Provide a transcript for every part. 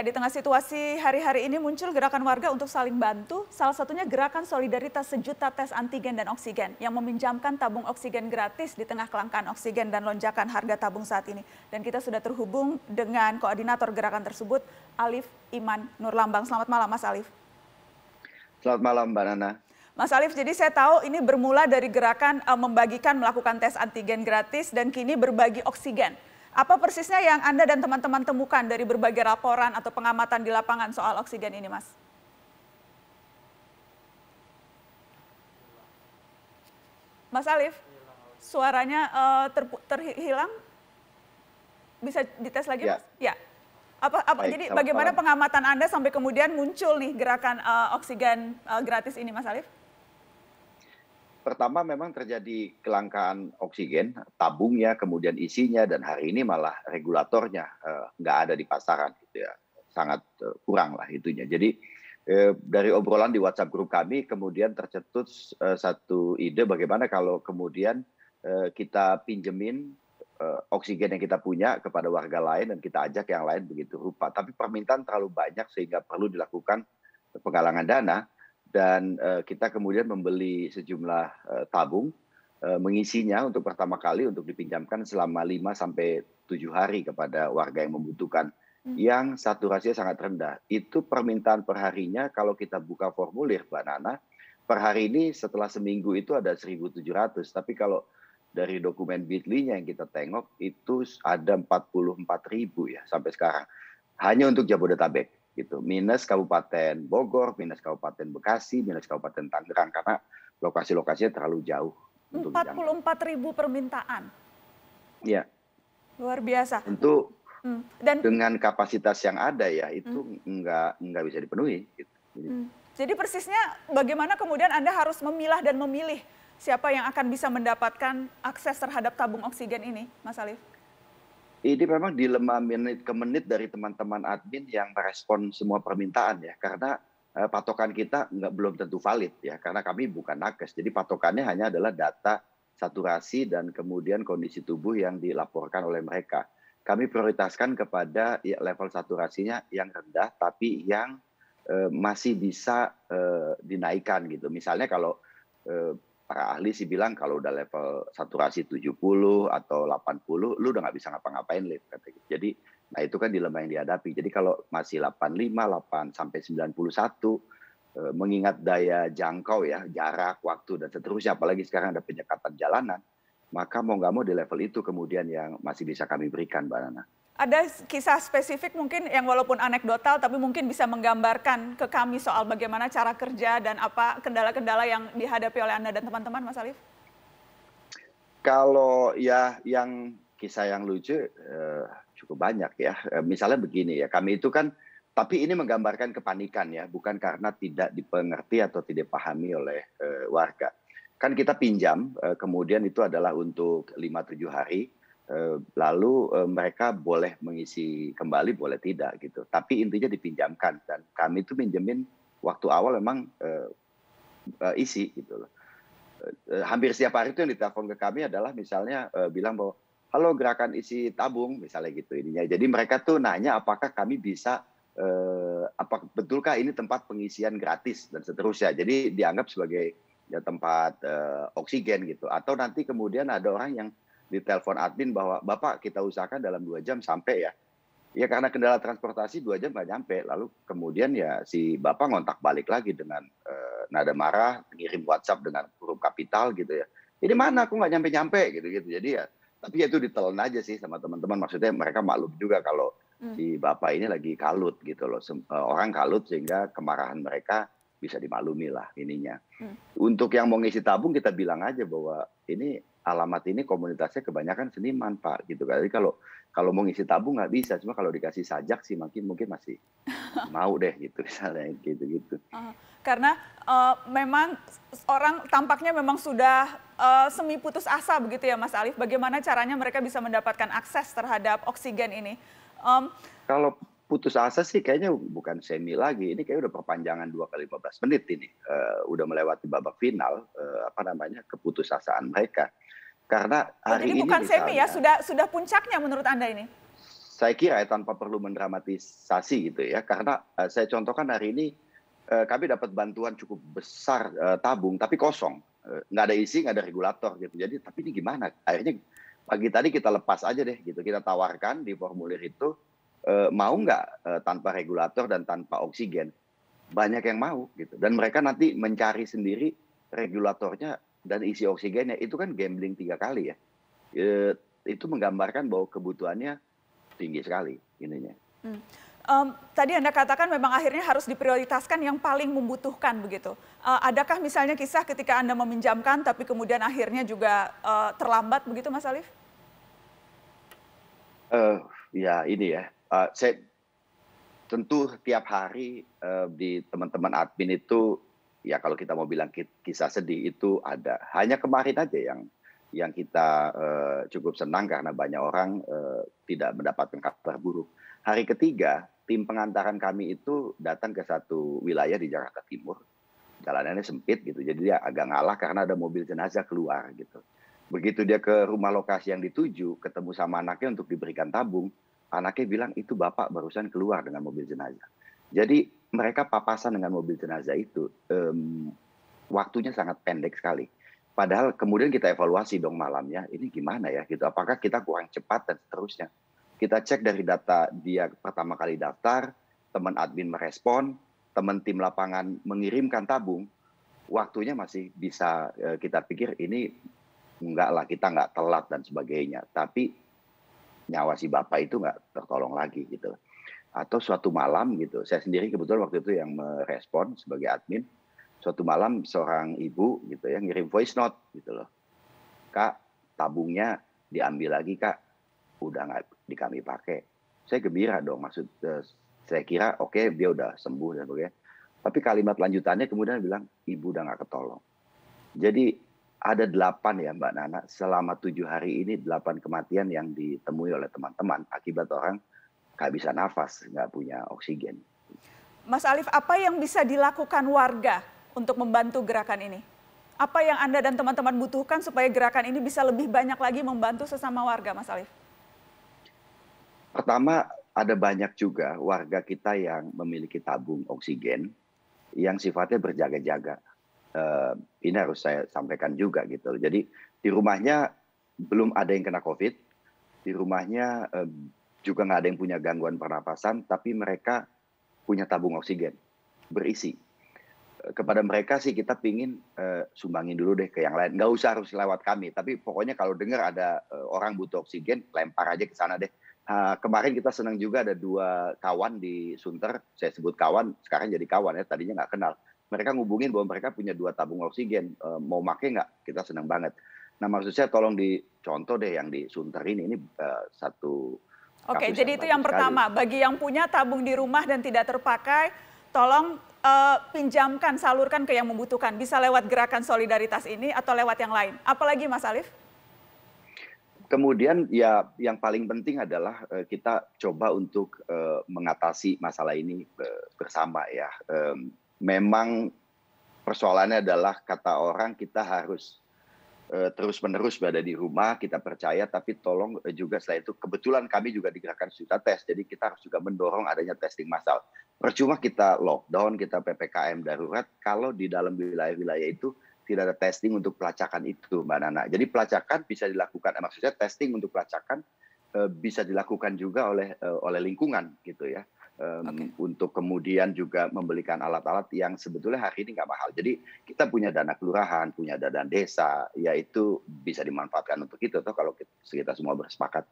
Iya, di tengah situasi hari-hari ini muncul gerakan warga untuk saling bantu, salah satunya gerakan solidaritas sejuta tes antigen dan oksigen yang meminjamkan tabung oksigen gratis di tengah kelangkaan oksigen dan lonjakan harga tabung saat ini. Dan kita sudah terhubung dengan koordinator gerakan tersebut, Alif Iman Nurlambang. Selamat malam Mas Alif. Selamat malam Mbak Nana. Mas Alif, jadi saya tahu ini bermula dari gerakan eh, membagikan melakukan tes antigen gratis dan kini berbagi oksigen. Apa persisnya yang Anda dan teman-teman temukan dari berbagai laporan atau pengamatan di lapangan soal oksigen ini, Mas? Mas Alif, suaranya uh, eh, ter terhilang. Bisa dites lagi, ya. Ya. Apa, apa, Baik, jadi bagaimana pengamatan Anda sampai kemudian muncul nih gerakan uh, oksigen uh, gratis ini, Mas Alif? pertama memang terjadi kelangkaan oksigen, tabungnya, kemudian isinya, dan hari ini malah regulatornya eh, nggak ada di pasaran, gitu ya. sangat eh, kurang lah itunya. Jadi eh, dari obrolan di WhatsApp grup kami, kemudian tercetus eh, satu ide bagaimana kalau kemudian eh, kita pinjemin eh, oksigen yang kita punya kepada warga lain dan kita ajak yang lain begitu rupa. Tapi permintaan terlalu banyak sehingga perlu dilakukan penggalangan dana dan uh, kita kemudian membeli sejumlah uh, tabung eh, mengisinya untuk pertama kali untuk dipinjamkan selama 5 sampai 7 hari kepada warga yang membutuhkan hmm. yang saturasinya sangat rendah. Itu permintaan perharinya kalau kita buka formulir Mbak Nana per hari ini setelah seminggu itu ada 1700 tapi kalau dari dokumen Bitly-nya yang kita tengok itu ada 44.000 ya sampai sekarang hanya untuk Jabodetabek gitu minus kabupaten Bogor minus kabupaten Bekasi minus kabupaten Tangerang karena lokasi-lokasinya terlalu jauh 44 ribu permintaan ya luar biasa tentu hmm. dan dengan kapasitas yang ada ya hmm. itu hmm. nggak nggak bisa dipenuhi gitu. hmm. Jadi persisnya bagaimana kemudian Anda harus memilah dan memilih siapa yang akan bisa mendapatkan akses terhadap tabung oksigen ini, Mas Alif? ini memang dilema menit ke menit dari teman-teman admin yang merespon semua permintaan ya karena eh, patokan kita nggak belum tentu valid ya karena kami bukan nakes jadi patokannya hanya adalah data saturasi dan kemudian kondisi tubuh yang dilaporkan oleh mereka kami prioritaskan kepada ya, level saturasinya yang rendah tapi yang eh, masih bisa eh, dinaikkan gitu misalnya kalau eh, para ahli sih bilang kalau udah level saturasi 70 atau 80, lu udah nggak bisa ngapa-ngapain, gitu. Jadi, nah itu kan dilema yang dihadapi. Jadi kalau masih 85, 8, sampai 91, satu, eh, mengingat daya jangkau ya, jarak, waktu, dan seterusnya, apalagi sekarang ada penyekatan jalanan, maka mau nggak mau di level itu kemudian yang masih bisa kami berikan, Mbak Nana ada kisah spesifik mungkin yang walaupun anekdotal tapi mungkin bisa menggambarkan ke kami soal bagaimana cara kerja dan apa kendala-kendala yang dihadapi oleh Anda dan teman-teman Mas Alif? Kalau ya yang kisah yang lucu eh, cukup banyak ya. Eh, misalnya begini ya, kami itu kan tapi ini menggambarkan kepanikan ya, bukan karena tidak dipengerti atau tidak pahami oleh eh, warga. Kan kita pinjam, eh, kemudian itu adalah untuk 5-7 hari, Eh, lalu eh, mereka boleh mengisi kembali boleh tidak gitu tapi intinya dipinjamkan dan kami itu pinjemin waktu awal memang uh, isi gitu loh hampir setiap hari itu yang ditelepon ke kami adalah misalnya uh, bilang bahwa halo gerakan isi tabung misalnya gitu ininya jadi mereka tuh nanya apakah kami bisa uh, apa betulkah ini tempat pengisian gratis dan seterusnya jadi dianggap sebagai ya, tempat uh, oksigen gitu atau nanti kemudian ada orang yang ditelepon admin bahwa Bapak kita usahakan dalam dua jam sampai ya. Ya karena kendala transportasi dua jam nggak nyampe. Lalu kemudian ya si Bapak ngontak balik lagi dengan eh, nada marah, ngirim WhatsApp dengan huruf kapital gitu ya. Ini mana aku nggak nyampe-nyampe gitu-gitu. Jadi ya tapi ya itu ditelan aja sih sama teman-teman. Maksudnya mereka maklum juga kalau hmm. si Bapak ini lagi kalut gitu loh. Eh, orang kalut sehingga kemarahan mereka bisa dimaklumi lah ininya. Hmm. Untuk yang mau ngisi tabung kita bilang aja bahwa ini alamat ini komunitasnya kebanyakan seniman pak gitu kan. Jadi kalau kalau mau ngisi tabung nggak bisa, cuma kalau dikasih sajak sih mungkin mungkin masih mau deh gitu misalnya gitu gitu. Uh, karena uh, memang orang tampaknya memang sudah uh, semi putus asa begitu ya Mas Alif. Bagaimana caranya mereka bisa mendapatkan akses terhadap oksigen ini? Um, kalau putus asa sih kayaknya bukan semi lagi. Ini kayak udah perpanjangan dua kali lima belas menit ini. Uh, udah melewati babak final uh, apa namanya keputusasaan mereka. Karena hari ini. ini bukan misalnya, semi ya, sudah sudah puncaknya menurut Anda ini. Saya kira ya, tanpa perlu mendramatisasi gitu ya. Karena uh, saya contohkan hari ini uh, kami dapat bantuan cukup besar uh, tabung tapi kosong. nggak ada isi, nggak ada regulator gitu. Jadi tapi ini gimana? Akhirnya pagi tadi kita lepas aja deh gitu. Kita tawarkan di formulir itu Eh, mau nggak eh, tanpa regulator dan tanpa oksigen? Banyak yang mau gitu. Dan mereka nanti mencari sendiri regulatornya dan isi oksigennya. Itu kan gambling tiga kali ya. E, itu menggambarkan bahwa kebutuhannya tinggi sekali ininya. Hmm. Um, tadi Anda katakan memang akhirnya harus diprioritaskan yang paling membutuhkan begitu. Uh, adakah misalnya kisah ketika Anda meminjamkan tapi kemudian akhirnya juga uh, terlambat begitu Mas Alif? Uh, ya ini ya, uh, saya tentu tiap hari uh, di teman-teman admin itu ya kalau kita mau bilang kisah sedih itu ada. Hanya kemarin aja yang yang kita uh, cukup senang karena banyak orang uh, tidak mendapatkan kabar buruk. Hari ketiga tim pengantaran kami itu datang ke satu wilayah di Jakarta Timur. Jalanannya sempit gitu, jadi dia agak ngalah karena ada mobil jenazah keluar gitu. Begitu dia ke rumah lokasi yang dituju, ketemu sama anaknya untuk diberikan tabung, anaknya bilang itu bapak barusan keluar dengan mobil jenazah. Jadi mereka papasan dengan mobil jenazah itu um, waktunya sangat pendek sekali. Padahal kemudian kita evaluasi dong malamnya, ini gimana ya gitu. Apakah kita kurang cepat dan seterusnya. Kita cek dari data dia pertama kali daftar, teman admin merespon, teman tim lapangan mengirimkan tabung, waktunya masih bisa eh, kita pikir ini enggak lah kita enggak telat dan sebagainya. Tapi nyawa si bapak itu nggak tertolong lagi gitu atau suatu malam gitu saya sendiri kebetulan waktu itu yang merespon sebagai admin suatu malam seorang ibu gitu ya ngirim voice note gitu loh kak tabungnya diambil lagi kak udah nggak di kami pakai saya gembira dong maksud eh, saya kira oke okay, dia udah sembuh dan sebagainya tapi kalimat lanjutannya kemudian bilang ibu udah nggak ketolong jadi ada delapan ya Mbak Nana selama tujuh hari ini delapan kematian yang ditemui oleh teman-teman akibat orang bisa nafas nggak punya oksigen. Mas Alif, apa yang bisa dilakukan warga untuk membantu gerakan ini? Apa yang Anda dan teman-teman butuhkan supaya gerakan ini bisa lebih banyak lagi membantu sesama warga, Mas Alif? Pertama, ada banyak juga warga kita yang memiliki tabung oksigen yang sifatnya berjaga-jaga uh, ini harus saya sampaikan juga gitu. Jadi di rumahnya belum ada yang kena COVID, di rumahnya uh, juga nggak ada yang punya gangguan pernapasan, tapi mereka punya tabung oksigen berisi. Eh, kepada mereka sih kita pingin uh, sumbangin dulu deh ke yang lain. Nggak usah harus lewat kami, tapi pokoknya kalau dengar ada uh, orang butuh oksigen, lempar aja ke sana deh. Uh, kemarin kita senang juga ada dua kawan di Sunter, saya sebut kawan, sekarang jadi kawan ya, tadinya nggak kenal mereka ngubungin bahwa mereka punya dua tabung oksigen, e, mau make nggak? Kita senang banget. Nah maksud saya tolong dicontoh deh yang di Sunter ini, ini e, satu. Oke, jadi itu yang sekali. pertama. Bagi yang punya tabung di rumah dan tidak terpakai, tolong e, pinjamkan, salurkan ke yang membutuhkan. Bisa lewat gerakan solidaritas ini atau lewat yang lain. Apalagi Mas Alif? kemudian ya yang paling penting adalah e, kita coba untuk e, mengatasi masalah ini e, bersama ya memang persoalannya adalah kata orang kita harus eh, terus-menerus berada di rumah, kita percaya, tapi tolong eh, juga setelah itu, kebetulan kami juga digerakkan sudah tes, jadi kita harus juga mendorong adanya testing massal. Percuma kita lockdown, kita PPKM darurat, kalau di dalam wilayah-wilayah itu tidak ada testing untuk pelacakan itu, Mbak Nana. Jadi pelacakan bisa dilakukan, eh, maksudnya testing untuk pelacakan bisa dilakukan juga oleh oleh lingkungan gitu ya um, okay. untuk kemudian juga membelikan alat-alat yang sebetulnya hari ini nggak mahal. Jadi kita punya dana kelurahan, punya dana desa, yaitu bisa dimanfaatkan untuk itu toh kalau kita, kita semua bersepakat.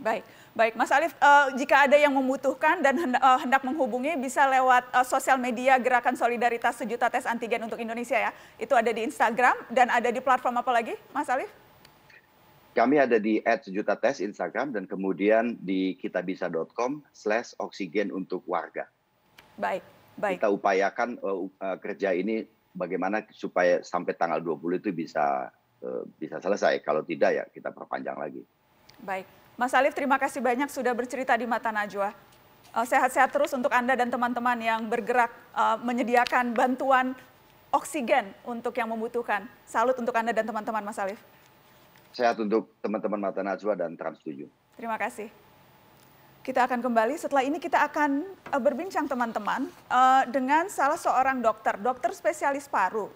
Baik, baik, Mas Alif. Uh, jika ada yang membutuhkan dan hendak, uh, eh, hendak menghubungi, bisa lewat uh, sosial media Gerakan Solidaritas Sejuta Tes Antigen untuk Indonesia ya. Itu ada di Instagram dan ada di platform apa lagi, Mas Alif? Kami ada di tes Instagram dan kemudian di kitabisa.com slash oksigen untuk warga. Baik, baik. Kita upayakan uh, uh, kerja ini bagaimana supaya sampai tanggal 20 itu bisa uh, bisa selesai. Kalau tidak ya kita perpanjang lagi. Baik. Mas Alif terima kasih banyak sudah bercerita di Mata Najwa. sehat sehat-sehat terus untuk Anda dan teman-teman yang bergerak uh, menyediakan bantuan oksigen untuk yang membutuhkan. Salut untuk Anda dan teman-teman Mas Alif sehat untuk teman-teman Mata Najwa dan Trans 7. Terima kasih. Kita akan kembali setelah ini kita akan eh, berbincang teman-teman eh, dengan salah seorang dokter, dokter spesialis paru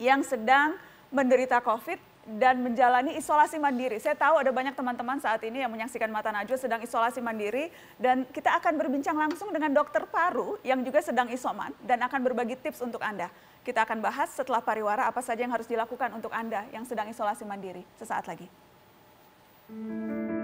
yang sedang menderita COVID dan menjalani isolasi mandiri. Saya tahu ada banyak teman-teman saat ini yang menyaksikan Mata Najwa sedang isolasi mandiri dan kita akan berbincang langsung dengan dokter paru yang juga sedang isoman dan akan berbagi tips untuk Anda. Kita akan bahas setelah pariwara apa saja yang harus dilakukan untuk Anda yang sedang isolasi mandiri. Sesaat lagi. Thank